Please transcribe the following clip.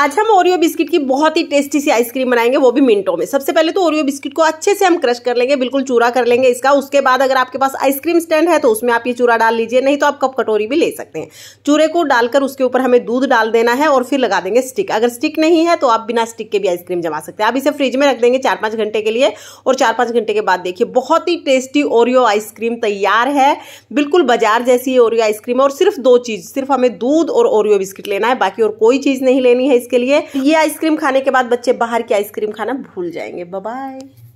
आज हम Oreo biscuit की बहुत ही टेस्टी सी आइसक्रीम बनाएंगे वो भी मिनटों में सबसे पहले तो ओरियो बिस्किट को अच्छे से हम क्रश कर लेंगे बिल्कुल चूरा कर लेंगे इसका उसके बाद अगर आपके पास आइसक्रीम स्टैंड है तो उसमें आप ये चूरा डाल लीजिए नहीं तो आप कप कटोरी भी ले सकते हैं चूरे को डालकर उसके ऊपर हमें दूध डाल देना है और फिर लगा देंगे स्टिक अगर स्टिक नहीं है तो आप बिना स्टिक के भी आइसक्रीम जमा सकते हैं आप इसे फ्रिज में रख देंगे चार पाँच घंटे के लिए और चार पाँच घंटे के बाद देखिए बहुत ही टेस्टी ओरियो आइसक्रीम तैयार है बिल्कुल बाजार जैसी ओरियो आइसक्रीम और सिर्फ दो चीज़ सिर्फ हमें दूध और ओरियो बिस्किट लेना है बाकी और कोई चीज़ नहीं लेनी है इसके लिए ये आइसक्रीम खाने के बाद बच्चे बाहर की आइसक्रीम खाना भूल जाएंगे बाय